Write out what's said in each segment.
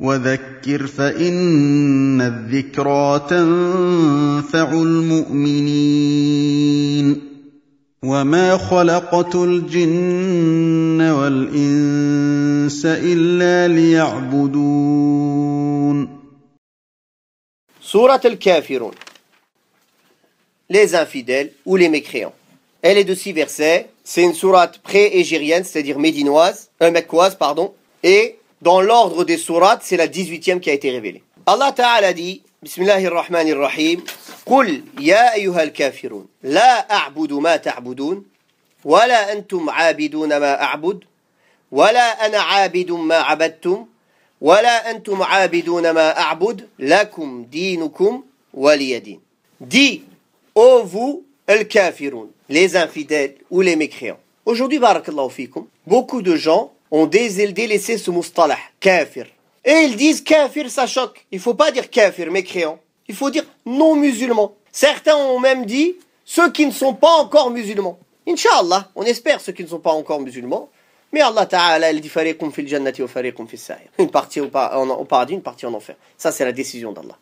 وَذَكِّرْ فَإِنَّ الذِّكْرَىٰ تَنفَعُ الْمُؤْمِنِينَ وَمَا خَلَقْتُ الْجِنَّ وَالْإِنسَ إِلَّا لِيَعْبُدُونَ سورة الكافرون Les infidèles ou les mécréants. Elle est de six versets. C'est une sourate pré-égérienne, c'est-à-dire médinoise, euh, mecquoise, pardon, et dans l'ordre des sourates, c'est la 18e qui a été révélée. Allah Ta'ala dit, Bismillahir Rahmanir Rahim, قل يا أيها الكافرون لا أعبد ما تعبدون ولا أنتم عابدون ما أعبد ولا أنا عابد ما عبدتم ولا أنتم عابدون ما أعبد لكم دينكم ولي دين دي أو vous الكافرون les infidèles ou les mécréants aujourd'hui barakallahu fikum beaucoup de gens ont délaissé ce mustalah, kafir. Et ils disent kafir, ça choque. Il faut pas dire kafir, mécréant. Il faut dire non musulman. Certains ont même dit ceux qui ne sont pas encore musulmans. Inch'Allah, on espère ceux qui ne sont pas encore musulmans. Mais Allah Ta'ala, il dit fil jannati wa sa'ir. Une partie au, paradis, une partie en enfer. Ça, c'est la décision d'Allah.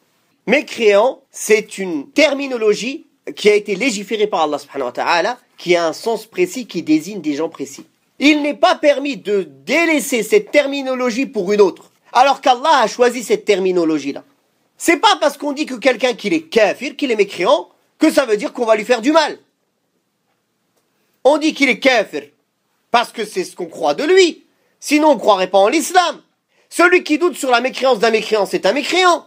Mécréant, c'est une terminologie qui a été légiférée par Allah subhanahu wa ta'ala, qui a un sens précis, qui désigne des gens précis. Il n'est pas permis de délaisser cette terminologie pour une autre, alors qu'Allah a choisi cette terminologie-là. C'est pas parce qu'on dit que quelqu'un qu'il est kafir, qu'il est mécréant, que ça veut dire qu'on va lui faire du mal. On dit qu'il est kafir parce que c'est ce qu'on croit de lui. Sinon, on ne croirait pas en l'islam. Celui qui doute sur la mécréance d'un mécréant, c'est un mécréant.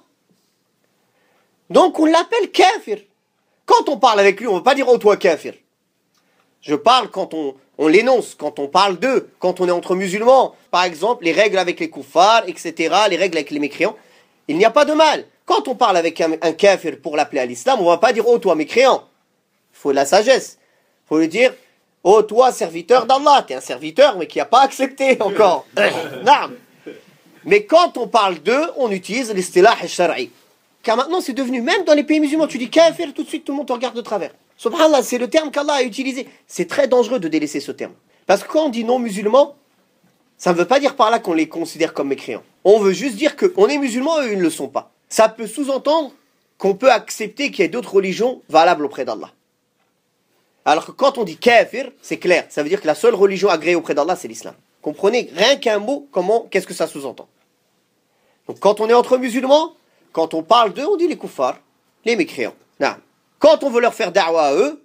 Donc on l'appelle kafir. Quand on parle avec lui, on ne veut pas dire oh toi kafir. Je parle quand on, on l'énonce quand on parle d'eux, quand on est entre musulmans. Par exemple, les règles avec les koufars, etc., les règles avec les mécréants. Il n'y a pas de mal. Quand on parle avec un, kafir pour l'appeler à l'islam, on ne va pas dire « Oh toi mécréant !» Il faut de la sagesse. Il faut lui dire « Oh toi serviteur d'Allah !» es un serviteur mais qui n'a pas accepté encore. Mais quand on parle d'eux, on utilise l'istilah shari. Car maintenant c'est devenu, même dans les pays musulmans, tu dis « kafir !» tout de suite tout le monde te regarde de travers. Subhanallah, c'est le terme qu'Allah a utilisé. C'est très dangereux de délaisser ce terme. Parce que quand on dit non musulmans, ça ne veut pas dire par là qu'on les considère comme mécréants. On veut juste dire qu'on est musulmans et eux ils ne le sont pas. Ça peut sous-entendre qu'on peut accepter qu'il y ait d'autres religions valables auprès d'Allah. Alors que quand on dit kafir, c'est clair. Ça veut dire que la seule religion agréée auprès d'Allah, c'est l'islam. Comprenez rien qu'un mot, comment, qu'est-ce que ça sous-entend. Donc quand on est entre musulmans, quand on parle d'eux, on dit les koufars, les mécréants. Quand on veut leur faire da'wa à eux,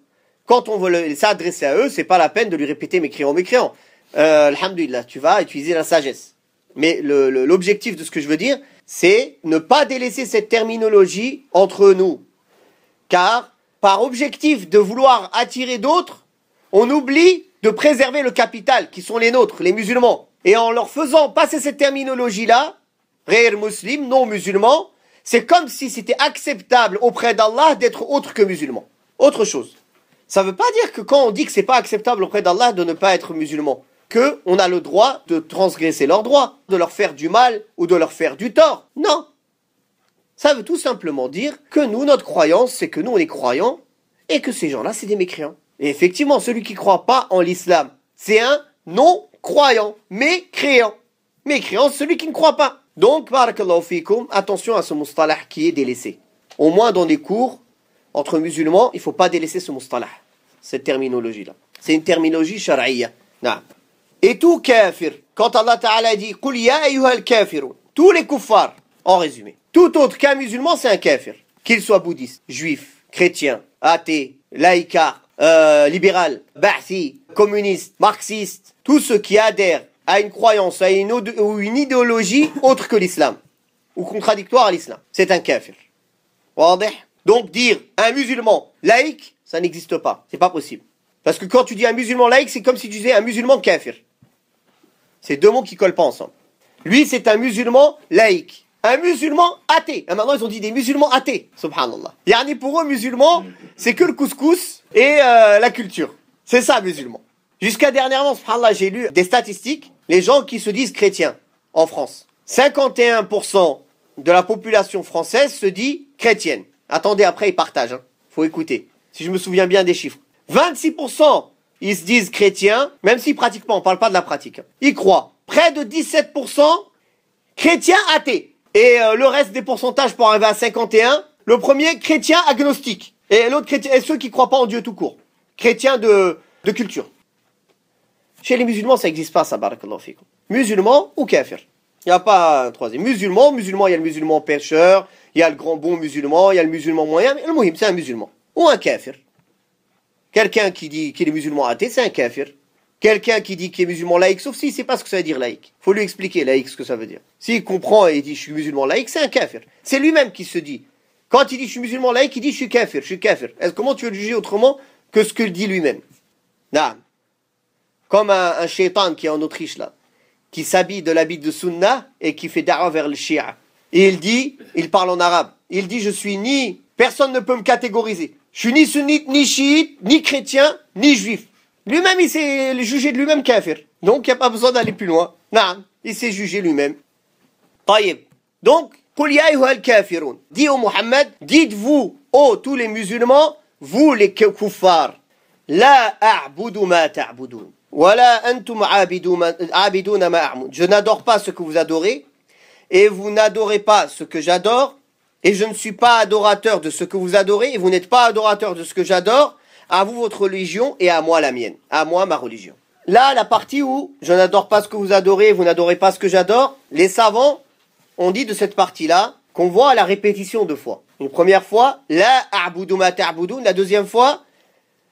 quand on veut s'adresser à eux, c'est pas la peine de lui répéter mécréant, mécréant. Euh, alhamdulillah, tu vas utiliser la sagesse. Mais l'objectif de ce que je veux dire, c'est ne pas délaisser cette terminologie entre nous. Car, par objectif de vouloir attirer d'autres, on oublie de préserver le capital, qui sont les nôtres, les musulmans. Et en leur faisant passer cette terminologie-là, réel muslim, non musulman, c'est comme si c'était acceptable auprès d'Allah d'être autre que musulman. Autre chose. Ça ne veut pas dire que quand on dit que c'est pas acceptable auprès d'Allah de ne pas être musulman, qu'on a le droit de transgresser leurs droits, de leur faire du mal ou de leur faire du tort. Non. Ça veut tout simplement dire que nous, notre croyance, c'est que nous, on est croyants et que ces gens-là, c'est des mécréants. Et effectivement, celui qui ne croit pas en l'islam, c'est un non-croyant, mécréant. Mécréant, celui qui ne croit pas. Donc, fikum, attention à ce mustalah qui est délaissé. Au moins dans des cours entre musulmans, il ne faut pas délaisser ce mustalah, cette terminologie-là. C'est une terminologie charia. Et tout kafir, quand Allah Ta'ala dit tous les kuffars, en résumé, tout autre qu'un musulman, c'est un kafir. Qu'il soit bouddhiste, juif, chrétien, athée, laïcard, euh, libéral, ba'thi, communiste, marxiste, Tous ceux qui adhèrent à une croyance, à une, ou une idéologie autre que l'islam, ou contradictoire à l'islam. C'est un kafir. Donc dire un musulman laïque, ça n'existe pas. C'est pas possible. Parce que quand tu dis un musulman laïque, c'est comme si tu disais un musulman kafir. C'est deux mots qui collent pas ensemble. Lui, c'est un musulman laïque. Un musulman athée. Et maintenant, ils ont dit des musulmans athées. Subhanallah. Yani pour eux, musulmans, c'est que le couscous et euh, la culture. C'est ça, musulman. Jusqu'à dernièrement, j'ai lu des statistiques, les gens qui se disent chrétiens en France. 51% de la population française se dit chrétienne. Attendez, après, ils partagent. Hein. Faut écouter, si je me souviens bien des chiffres. 26%, ils se disent chrétiens, même si pratiquement, on parle pas de la pratique. Hein. Ils croient. Près de 17% chrétiens athées. Et euh, le reste des pourcentages pour arriver à 51, le premier, chrétien agnostique. Et l'autre, chrétien, ceux qui croient pas en Dieu tout court. chrétiens de culture. Chez les musulmans, ça n'existe pas, ça, barakallahu fikum. Musulman ou kafir. Il n'y a pas un troisième. Musulman, musulman, il y a le musulman pêcheur, il y a le grand bon musulman, il y a le musulman moyen, mais le muhim, c'est un musulman. Ou un kafir. Quelqu'un qui dit qu'il est musulman athée, c'est un kafir. Quelqu'un qui dit qu'il est musulman laïque, sauf s'il si, ne sait pas ce que ça veut dire laïque. faut lui expliquer laïque ce que ça veut dire. S'il comprend et dit je suis musulman laïque, c'est un kafir. C'est lui-même qui se dit. Quand il dit je suis musulman laïque, il dit je suis kafir, je suis kafir. Comment tu veux le juger autrement que ce que dit lui-même Nah. Comme un, shaitan qui est en Autriche là, qui s'habille de l'habit de sunna et qui fait da'wa vers le shia. Et il dit, il parle en arabe, il dit je suis ni, personne ne peut me catégoriser. Je suis ni sunnite, ni chiite, ni chrétien, ni juif. Lui-même, il s'est jugé de lui-même kafir. Donc, il n'y a pas besoin d'aller plus loin. Non, il s'est jugé lui-même. Taïb. Donc, kafirun. Dit au Mohammed, dites-vous, ô tous les musulmans, vous les kuffars, la a'budu ma ta'budun. Voilà antum Je n'adore pas ce que vous adorez, et vous n'adorez pas ce que j'adore, et je ne suis pas adorateur de ce que vous adorez, et vous n'êtes pas adorateur de ce que j'adore, à vous votre religion, et à moi la mienne, à moi ma religion. Là, la partie où je n'adore pas ce que vous adorez, vous n'adorez pas ce que j'adore, les savants ont dit de cette partie-là qu'on voit la répétition deux fois. Une première fois, la la deuxième fois,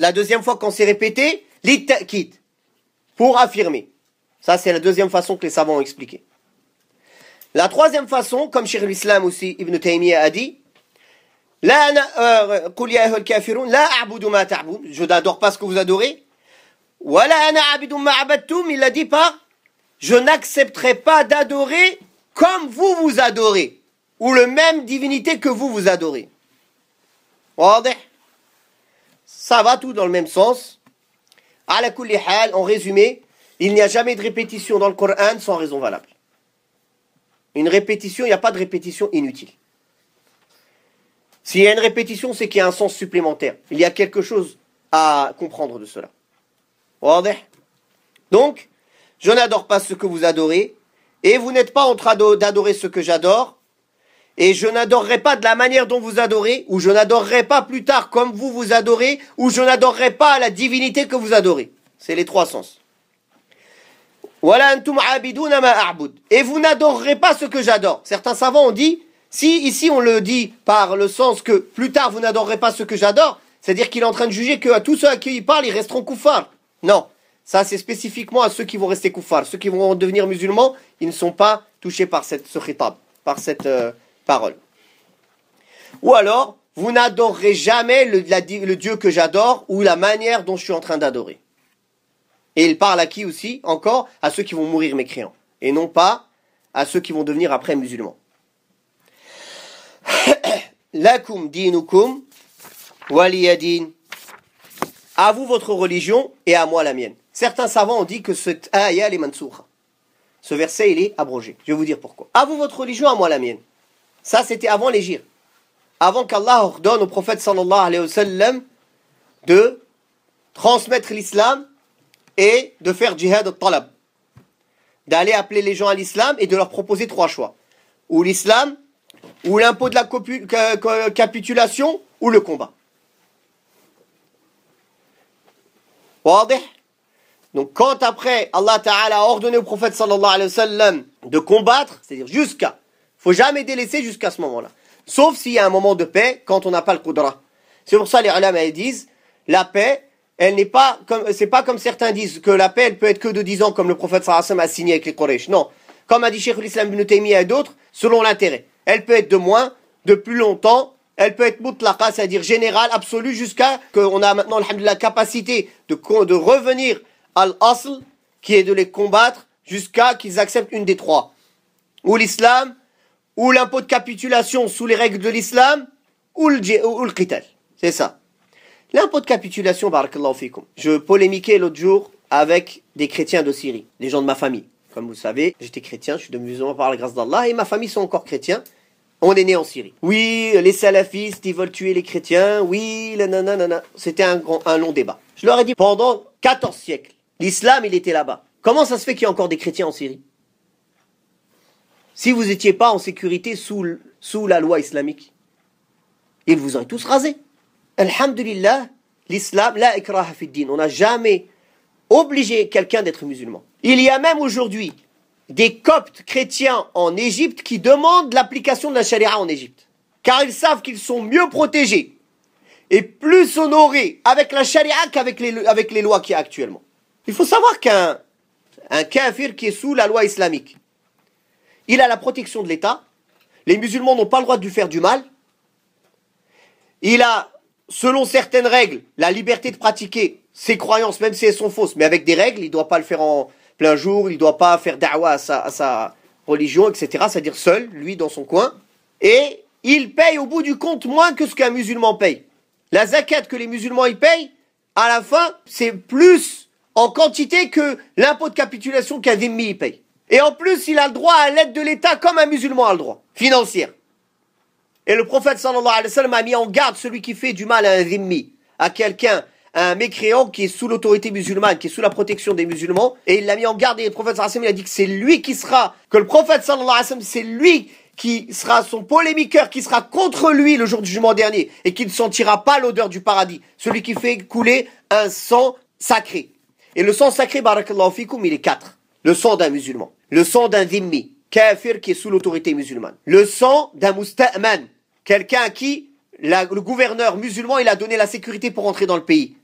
la deuxième fois qu'on s'est répété, l'it pour affirmer. Ça, c'est la deuxième façon que les savants ont expliqué. La troisième façon, comme cher l'Islam aussi, Ibn Taymiyyah a dit, euh, je n'adore pas ce que vous adorez. Il l'a dit pas, Je n'accepterai pas d'adorer comme vous vous adorez, ou le même divinité que vous vous adorez. Ça va tout dans le même sens. À la en résumé, il n'y a jamais de répétition dans le Coran sans raison valable. Une répétition, il n'y a pas de répétition inutile. S'il y a une répétition, c'est qu'il y a un sens supplémentaire. Il y a quelque chose à comprendre de cela. Donc, je n'adore pas ce que vous adorez, et vous n'êtes pas en train d'adorer ce que j'adore, et je n'adorerai pas de la manière dont vous adorez, ou je n'adorerai pas plus tard comme vous vous adorez, ou je n'adorerai pas la divinité que vous adorez. C'est les trois sens. Et vous n'adorerez pas ce que j'adore. Certains savants ont dit, si ici on le dit par le sens que plus tard vous n'adorerez pas ce que j'adore, c'est-à-dire qu'il est en train de juger que tous ceux à qui il parle, ils resteront koufars. Non, ça c'est spécifiquement à ceux qui vont rester koufars. Ceux qui vont devenir musulmans, ils ne sont pas touchés par cette, ce khitab, par cette... Euh, ou alors, vous n'adorerez jamais le, Dieu que j'adore ou la manière dont je suis en train d'adorer. Et il parle à qui aussi Encore à ceux qui vont mourir mécréants. Et non pas à ceux qui vont devenir après musulmans. Lakum dinukum waliyadin. À vous votre religion et à moi la mienne. Certains savants ont dit que ayah Ce verset, il est abrogé. Je vais vous dire pourquoi. À vous votre religion, à moi la mienne. Ça, c'était avant l'égir. Avant qu'Allah ordonne au prophète sallallahu alayhi wa sallam de transmettre l'islam et de faire djihad au talab D'aller appeler les gens à l'islam et de leur proposer trois choix. Ou l'islam, ou l'impôt de la capitulation, ou le combat. Donc quand après Allah Ta'ala a ordonné au prophète sallallahu alayhi wa sallam de combattre, c'est-à-dire jusqu'à faut jamais délaisser jusqu'à ce moment-là. Sauf s'il y a un moment de paix quand on n'a pas le Qudra. C'est pour ça les ulama ils disent la paix, elle n'est pas comme c'est pas comme certains disent que la paix elle peut être que de 10 ans comme le prophète a signé avec les Quraysh. Non, comme a dit Cheikh l'Islam ibn Taymiyyah et d'autres, selon l'intérêt. Elle peut être de moins, de plus longtemps, elle peut être mutlaqa, c'est-à-dire générale, absolue, jusqu'à qu'on a maintenant la capacité de, de revenir à l'asl, qui est de les combattre, jusqu'à qu'ils acceptent une des trois. Ou l'islam ou l'impôt de capitulation sous les règles de l'islam, ou le, ou le qital. C'est ça. L'impôt de capitulation, barakallahu fikum. Je polémiquais l'autre jour avec des chrétiens de Syrie, des gens de ma famille. Comme vous le savez, j'étais chrétien, je suis devenu musulman par la grâce d'Allah, et ma famille sont encore chrétiens. On est né en Syrie. Oui, les salafistes, ils veulent tuer les chrétiens. Oui, nanana. C'était un, grand, un long débat. Je leur ai dit, pendant 14 siècles, l'islam, il était là-bas. Comment ça se fait qu'il y a encore des chrétiens en Syrie si vous n'étiez pas en sécurité sous, la loi islamique Ils vous auraient tous rasé. Alhamdulillah, l'islam, la ikraha On n'a jamais obligé quelqu'un d'être musulman. Il y a même aujourd'hui des coptes chrétiens en Égypte qui demandent l'application de la charia en Égypte. Car ils savent qu'ils sont mieux protégés et plus honorés avec la charia qu'avec les, avec les lois qu'il y a actuellement. Il faut savoir qu'un kafir qui est sous la loi islamique, il a la protection de l'État, les musulmans n'ont pas le droit de lui faire du mal, il a, selon certaines règles, la liberté de pratiquer ses croyances, même si elles sont fausses, mais avec des règles, il ne doit pas le faire en plein jour, il ne doit pas faire dawa à sa, religion, etc., c'est-à-dire seul, lui, dans son coin, et il paye au bout du compte moins que ce qu'un musulman paye. La zakat que les musulmans y payent, à la fin, c'est plus en quantité que l'impôt de capitulation qu'un dhimmi y paye. Et en plus, il a le droit à l'aide de l'État comme un musulman a le droit, financière. Et le prophète sallallahu alayhi wa sallam a mis en garde celui qui fait du mal à un zimmi, à quelqu'un, un mécréant qui est sous l'autorité musulmane, qui est sous la protection des musulmans. Et il l'a mis en garde et le prophète sallallahu alayhi wa sallam a dit que c'est lui qui sera, que le prophète sallallahu alayhi wa sallam c'est lui qui sera son polémiqueur, qui sera contre lui le jour du jugement dernier et qui ne sentira pas l'odeur du paradis. Celui qui fait couler un sang sacré. Et le sang sacré, barakallahu fikum, il est quatre le sang d'un musulman, le sang d'un dhimmi, kafir qui est sous l'autorité musulmane, le sang d'un musta'man, quelqu'un à qui le gouverneur musulman il a donné la sécurité pour entrer dans le pays,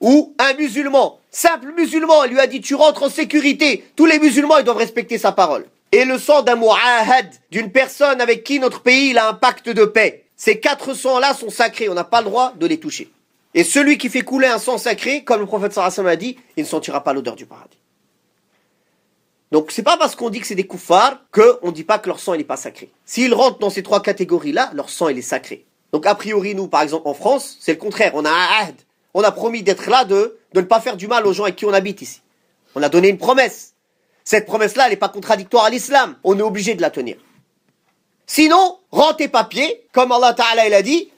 ou un musulman, simple musulman, il lui a dit tu rentres en sécurité, tous les musulmans ils doivent respecter sa parole, et le sang d'un mu'ahad, d'une personne avec qui notre pays il a un pacte de paix. Ces quatre sangs-là sont sacrés, on n'a pas le droit de les toucher. Et celui qui fait couler un sang sacré, comme le prophète sallallahu a dit, il ne sentira pas l'odeur du paradis. Donc c'est pas parce qu'on dit que c'est des koufars qu'on ne dit pas que leur sang n'est pas sacré. S'ils rentrent dans ces trois catégories-là, leur sang il est sacré. Donc a priori, nous, par exemple, en France, c'est le contraire. On a un ahd. On a promis d'être là, de, ne pas faire du mal aux gens avec qui on habite ici. On a donné une promesse. Cette promesse-là, elle n'est pas contradictoire à l'islam. On est obligé de la tenir. Sinon, rentez tes papiers, comme Allah Ta'ala il a dit,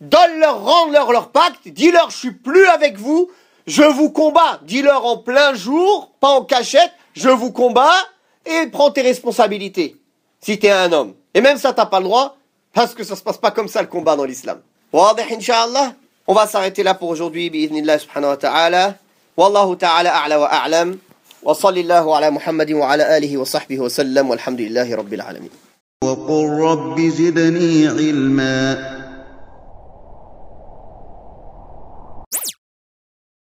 donne-leur, rend leur leur pacte, dis-leur, je suis plus avec vous, je vous combats. Dis-leur en plein jour, pas en cachette, je vous combats et prends tes responsabilités si tu es un homme. Et même ça, tu t'as pas le droit parce que ça se passe pas comme ça le combat dans l'islam. inshallah, On va s'arrêter là pour aujourd'hui. Bi'idhnillah subhanahu wa ta'ala. Wallahu ta'ala a'la wa a'lam. Wa sallallahu ala Muhammadin wa ala alihi wa sahbihi wa sallam. Walhamdulillahi rabbil alamin. وقل rabbi زدني